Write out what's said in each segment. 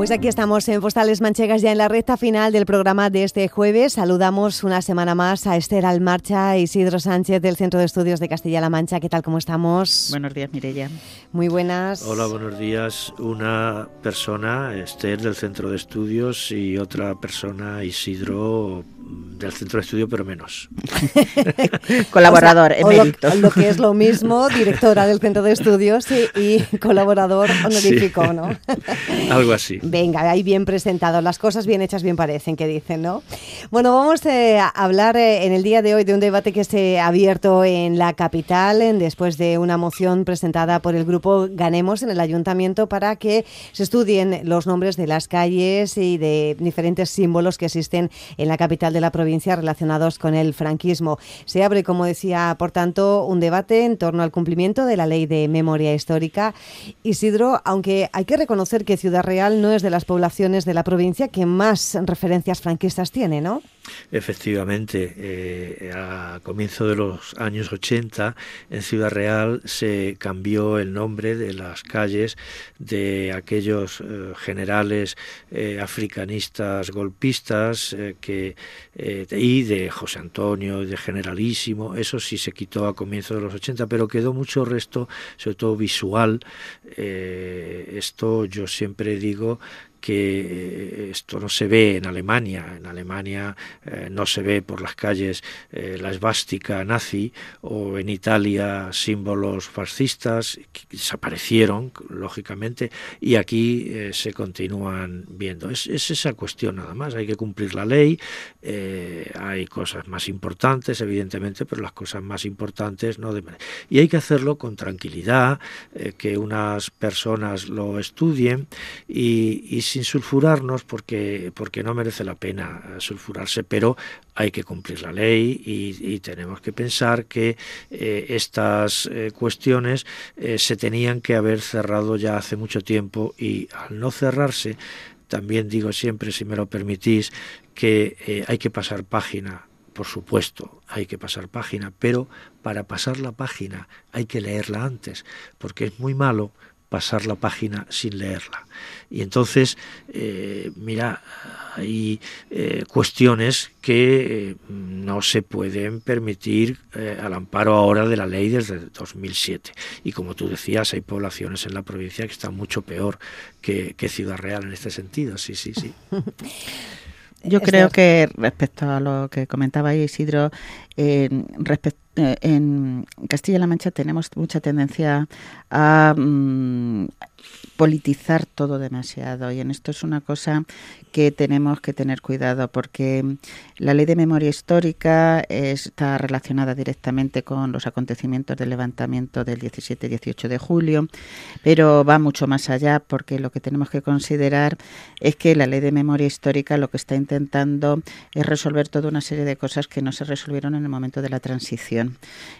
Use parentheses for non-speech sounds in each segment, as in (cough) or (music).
Pues aquí estamos en Postales Manchegas ya en la recta final del programa de este jueves. Saludamos una semana más a Esther Almarcha y Isidro Sánchez del Centro de Estudios de Castilla-La Mancha. ¿Qué tal? ¿Cómo estamos? Buenos días, Mirella. Muy buenas. Hola, buenos días. Una persona, Esther del Centro de Estudios y otra persona, Isidro del centro de estudio, pero menos. (laughs) (laughs) colaborador, Lo, que es lo mismo, directora del centro de estudios y, colaborador honorífico, ¿no? (laughs) Algo así. Venga, ahí bien presentado. Las cosas bien hechas bien parecen, que dicen, ¿no? Bueno, vamos eh, a hablar eh, en el día de hoy de un debate que se ha abierto en la capital en, después de una moción presentada por el grupo Ganemos en el ayuntamiento para que se estudien los nombres de las calles y de diferentes símbolos que existen en la capital de la provincia relacionados con el franquismo. Se abre, como decía, por tanto, un debate en torno al cumplimiento de la ley de memoria histórica. Isidro, aunque hay que reconocer que Ciudad Real no es de las poblaciones de la provincia que más referencias franquistas tiene, ¿no? Efectivamente, eh, a comienzo de los años 80 en Ciudad Real se cambió el nombre de las calles de aquellos eh, generales eh, africanistas golpistas que, y de José Antonio de Generalísimo, eso sí se quitó a comienzo de los 80, pero quedó mucho resto, sobre todo visual. esto yo siempre digo que eh, esto no se ve en Alemania. En Alemania eh, no se ve por las calles eh, la esvástica nazi o en Italia símbolos fascistas que desaparecieron, lógicamente, y aquí se continúan viendo. Es, esa cuestión nada más. Hay que cumplir la ley, hay cosas más importantes, evidentemente, pero las cosas más importantes no manera. Y hay que hacerlo con tranquilidad, que unas personas lo estudien y, y sin sulfurarnos porque, porque no merece la pena eh, sulfurarse, pero hay que cumplir la ley y, tenemos que pensar que eh, estas eh, cuestiones se tenían que haber cerrado ya hace mucho tiempo y al no cerrarse, también digo siempre, si me lo permitís, que hay que pasar página por supuesto, hay que pasar página, pero para pasar la página hay que leerla antes, porque es muy malo pasar la página sin leerla. Y entonces, eh, mira, hay eh, cuestiones que mm, no se pueden permitir eh, al amparo ahora de la ley desde 2007. Y como tú decías, hay poblaciones en la provincia que están mucho peor que, que Ciudad Real en este sentido. Sí, sí, sí. (laughs) Yo creo que respecto a lo que comentaba Isidro en, eh, en Castilla-La Mancha tenemos mucha tendencia a mm, politizar todo demasiado y en esto es una cosa que tenemos que tener cuidado porque la ley de memoria histórica está relacionada directamente con los acontecimientos del levantamiento del 17-18 de julio, pero va mucho más allá porque lo que tenemos que considerar es que la ley de memoria histórica lo que está intentando es resolver toda una serie de cosas que no se resolvieron en el momento de la transición,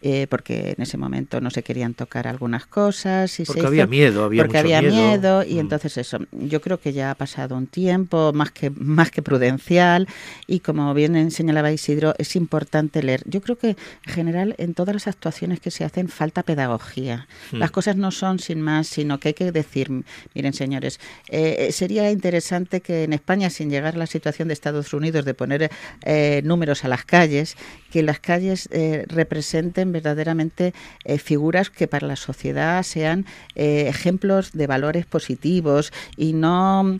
eh, porque en ese momento no se querían tocar algunas cosas. Y porque se había miedo, había Porque había miedo, y mm. entonces eso, yo creo que ya ha pasado un tiempo más que, más que prudencial y como bien señalaba Isidro, es importante leer. Yo creo que en general en todas las actuaciones que se hacen falta pedagogía. Mm. Las cosas no son sin más, sino que hay que decir, miren señores, eh, sería interesante que en España, sin llegar a la situación de Estados Unidos de poner eh, números a las calles, que las calles eh, representen verdaderamente eh, figuras que para la sociedad sean eh, ejemplos de valores positivos y no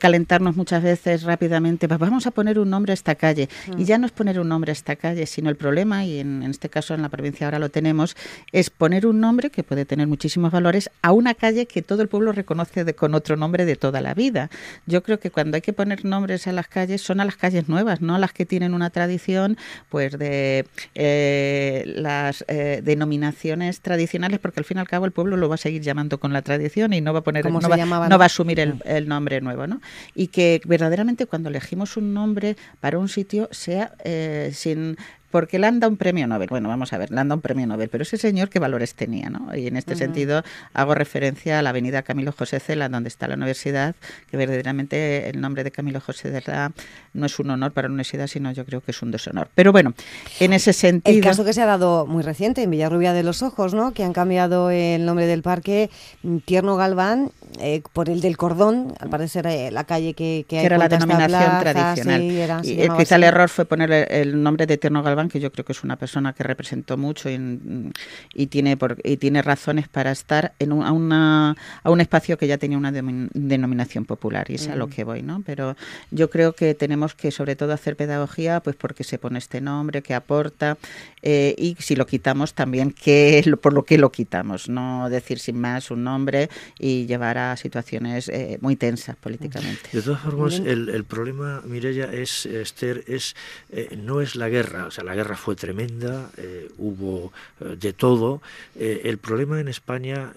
calentarnos muchas veces rápidamente, vamos a poner un nombre a esta calle. Y mm. ya no es poner un nombre a esta calle, sino el problema, y en, este caso en la provincia ahora lo tenemos, es poner un nombre que puede tener muchísimos valores a una calle que todo el pueblo reconoce de, con otro nombre de toda la vida. Yo creo que cuando hay que poner nombres a las calles, son a las calles nuevas, no a las que tienen una tradición pues de eh, las eh, denominaciones tradicionales, porque al fin y al cabo el pueblo lo va a seguir llamando con la tradición y no va a poner, no va, no va, a asumir el, mm. el, nombre nuevo, ¿no? Y que verdaderamente cuando elegimos un nombre para un sitio sea eh, sin porque le anda un premio Nobel. Bueno, vamos a ver, le anda un premio Nobel, pero ese señor qué valores tenía, ¿no? Y en este sentido hago referencia a la avenida Camilo José Cela, donde está la universidad, que verdaderamente el nombre de Camilo José Cela no es un honor para la universidad, sino yo creo que es un deshonor. Pero bueno, en ese sentido... El caso que se ha dado muy reciente en Villarrubia de los Ojos, ¿no? Que han cambiado el nombre del parque mm, Tierno Galván eh, por el del Cordón, al parecer eh, la calle que, que, que era la denominación tradicional. quizá el error fue poner el nombre de Tierno Galván que yo creo que es una persona que representó mucho y, tiene, por, y tiene razones para estar en un, a, una, a un espacio que ya tenía una denominación popular, y es a lo mm. que voy, ¿no? Pero yo creo que tenemos que sobre todo hacer pedagogía, pues porque se pone este nombre, que aporta, eh, y si lo quitamos también, que, por lo que lo quitamos, no decir sin más un nombre y llevar a situaciones eh, muy tensas políticamente. De todas formas, el, el problema, Mirella, es, Esther, es, eh, no es la guerra, o sea, la guerra fue tremenda, eh, hubo eh, de todo. Eh, el problema en España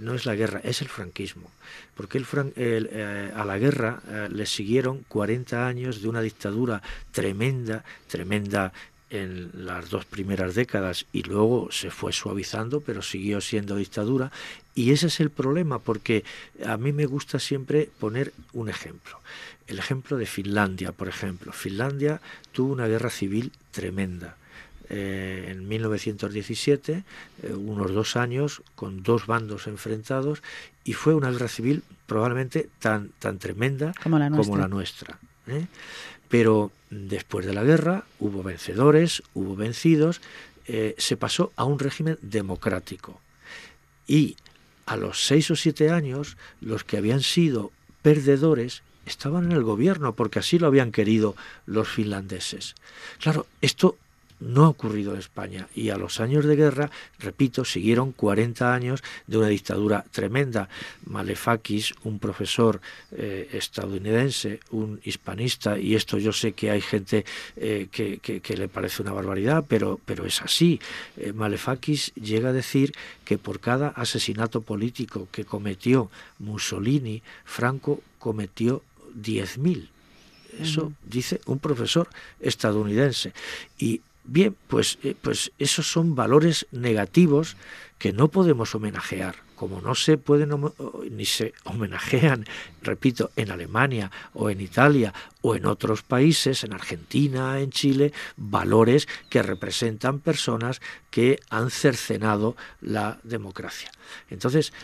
no es la guerra, es el franquismo. Porque el a la guerra le siguieron 40 años de una dictadura tremenda, tremenda en las dos primeras décadas y luego se fue suavizando, pero siguió siendo dictadura. Y ese es el problema, porque a mí me gusta siempre poner un ejemplo. El ejemplo de Finlandia, por ejemplo. Finlandia tuvo una guerra civil tremenda. Eh, en 1917, eh, unos dos años, con dos bandos enfrentados, y fue una guerra civil probablemente tan, tan tremenda como la nuestra. Como ¿eh? Pero después de la guerra hubo vencedores, hubo vencidos, eh, se pasó a un régimen democrático. Y a los seis o siete años, los que habían sido perdedores estaban en el gobierno porque así lo habían querido los finlandeses. Claro, esto no ha ocurrido en España y a los años de guerra, repito, siguieron 40 años de una dictadura tremenda. Malefakis, un profesor eh, estadounidense, un hispanista, y esto yo sé que hay gente eh, que, le parece una barbaridad, pero, pero es así. Eh, Malefakis llega a decir que por cada asesinato político que cometió Mussolini, Franco cometió 10.000. Eso dice un profesor estadounidense. Y Bien, pues, eh, pues esos son valores negativos que no podemos homenajear como no se pueden ni se homenajean, repito, en Alemania o en Italia o en otros países, en Argentina, en Chile, valores que representan personas que han cercenado la democracia. Entonces,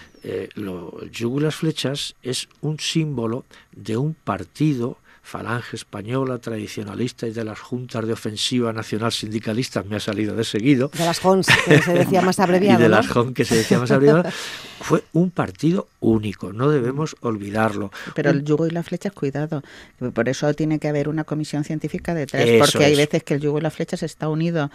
los eh, lo, flechas es un símbolo de un partido falange española, tradicionalista y de las juntas de ofensiva nacional sindicalista, me ha salido de seguido. De las JONS, que se decía más abreviado. (laughs) y de las JONS, que se decía más abreviado. (laughs) fue un partido único, no debemos olvidarlo. Pero el yugo y la flecha, cuidado, por eso tiene que haber una comisión científica detrás, tres. porque hay veces que el yugo y la flecha se está unido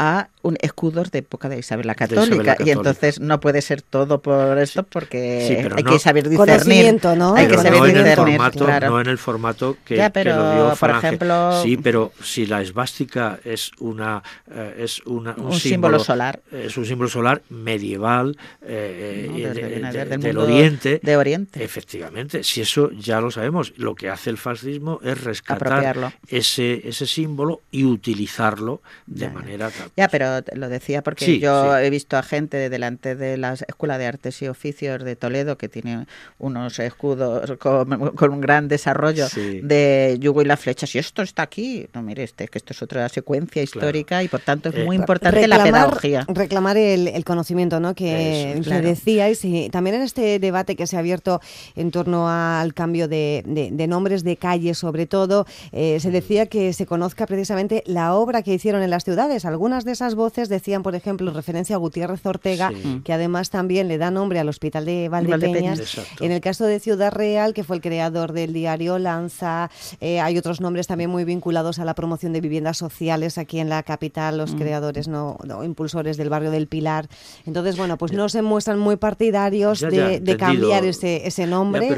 a un escudos de época de Isabel la Católica, y entonces no puede ser todo por esto, porque hay que saber discernir. ¿no? Hay que saber no en el formato que pero, Por ejemplo, sí, pero si la esvástica es una eh, es un, símbolo, solar, es un símbolo solar medieval eh, eh, del, Oriente, de Oriente, efectivamente. Si eso ya lo sabemos, lo que hace el fascismo es rescatar ese ese símbolo y utilizarlo de manera. Ya. pero lo decía porque yo he visto a gente delante de la Escuela de Artes y Oficios de Toledo que tiene unos escudos con, un gran desarrollo de eh, yugo y la flecha. Si esto está aquí, no mire, este, que esto es otra secuencia histórica y por tanto es eh, muy importante la pedagogía. Reclamar el, conocimiento que, decíais. también en este debate que se ha abierto en torno al cambio de, nombres de calles, sobre todo, eh, se mm. decía que se conozca precisamente la obra que hicieron en las ciudades. Algunas de esas voces decían, por ejemplo, en referencia a Gutiérrez Ortega, mm. que además también le da nombre al Hospital de Valdepeñas. En el caso de Ciudad Real, que fue el creador del diario Lanza, eh, hay otros nombres también muy vinculados a la promoción de viviendas sociales aquí en la capital, los mm. creadores, no, impulsores del barrio del Pilar. Entonces, bueno, pues no se muestran muy partidarios de, cambiar ese, nombre,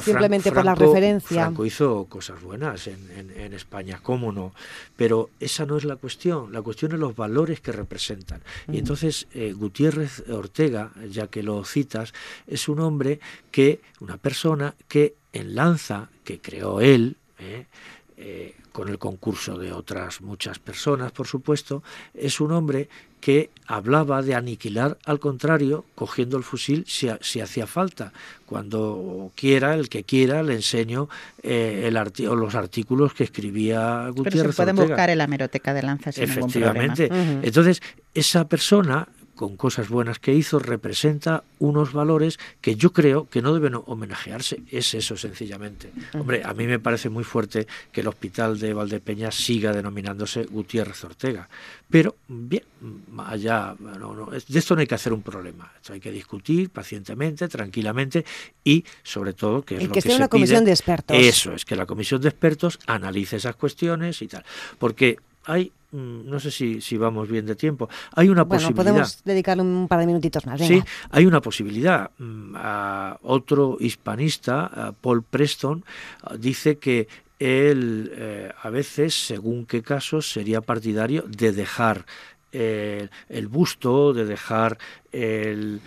simplemente por la referencia. Franco hizo cosas buenas en, España, cómo no, pero esa no es la cuestión, la cuestión es los valores que representan. Y mm. entonces eh, Gutiérrez Ortega, ya que lo citas, es un hombre que, una persona que en Lanza, que creó él, ¿eh? Eh, con el concurso de otras muchas personas, por supuesto, es un hombre que hablaba de aniquilar al contrario, cogiendo el fusil si, si hacía falta. Cuando quiera, el que quiera, le enseño eh, los artículos que escribía Gutiérrez. Pero se pueden buscar en la hemeroteca de lanzas. Efectivamente. Entonces, esa persona con cosas buenas que hizo, representa unos valores que yo creo que no deben homenajearse. Es eso sencillamente. Hombre, a mí me parece muy fuerte que el hospital de Valdepeña siga denominándose Gutiérrez Ortega. Pero bien, allá, no, de esto no hay que hacer un problema. Esto hay que discutir pacientemente, tranquilamente y sobre todo que es lo que, que sea una comisión de expertos. Eso es que la comisión de expertos analice esas cuestiones y tal, porque hay Mm, no sé si, si vamos bien de tiempo. Hay una posibilidad. Podemos dedicarle un par de minutitos más. Sí, hay una posibilidad. Mm, otro hispanista, Paul Preston, ah, dice que él eh, a veces, según qué casos, sería partidario de dejar el, busto, de dejar el,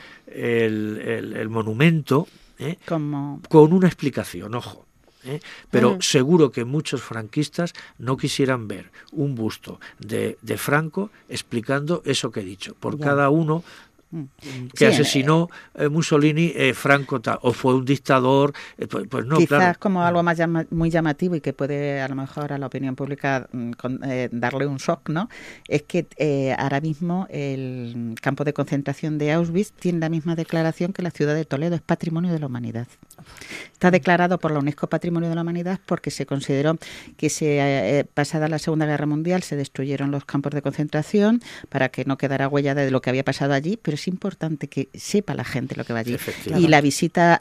monumento, ¿eh? con una explicación, ojo. ¿eh? pero seguro que muchos franquistas no quisieran ver un busto de, de Franco explicando eso que he dicho. Por cada uno que asesinó eh, Mussolini, eh, Franco o fue un dictador, eh, pues, pues, no, Quizás como algo más muy llamativo y que puede a lo mejor a la opinión pública mm, darle un shock, ¿no? Es que ahora mismo el campo de concentración de Auschwitz tiene la misma declaración que la ciudad de Toledo, es patrimonio de la humanidad. Está declarado por la UNESCO Patrimonio de la Humanidad porque se consideró que se, pasada la Segunda Guerra Mundial se destruyeron los campos de concentración para que no quedara huella de lo que había pasado allí, pero importante que sepa la gente lo que va allí. Y la visita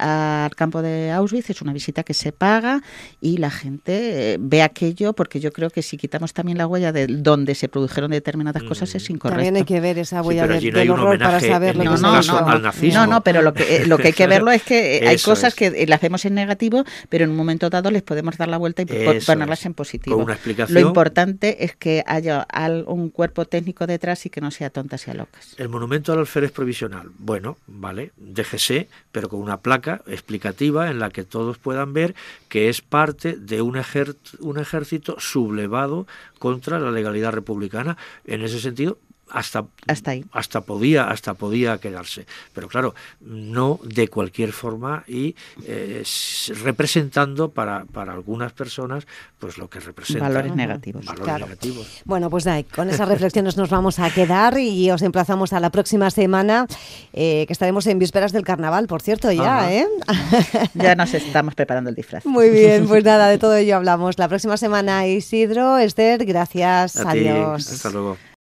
al campo de Auschwitz es una visita que se paga y la gente eh, ve aquello, porque yo creo que si quitamos también la huella de donde se produjeron determinadas mm. cosas es incorrecto. También hay que ver esa huella de, no para saber no, no, pero lo que, eh, lo que hay que (laughs) verlo es que eh, hay cosas que las hacemos en negativo, pero en un momento dado les podemos dar la vuelta y ponerlas en positivo. explicación. Lo importante es que haya un cuerpo técnico detrás y que no sea tontas y a locas. El monumento al provisional. Bueno, vale, déjese, pero con una placa explicativa en la que todos puedan ver que es parte de un, un ejército sublevado contra la legalidad republicana. En ese sentido, hasta, hasta, ahí. hasta podía hasta podía quedarse pero claro no de cualquier forma y eh, representando para, para, algunas personas pues lo que representa valores negativos bueno pues con esas reflexiones nos vamos a quedar y os emplazamos a la próxima semana eh, que estaremos en vísperas del carnaval por cierto ya ¿eh? (laughs) ya nos estamos preparando el disfraz muy bien pues nada de todo ello hablamos la próxima semana Isidro Esther gracias adiós hasta luego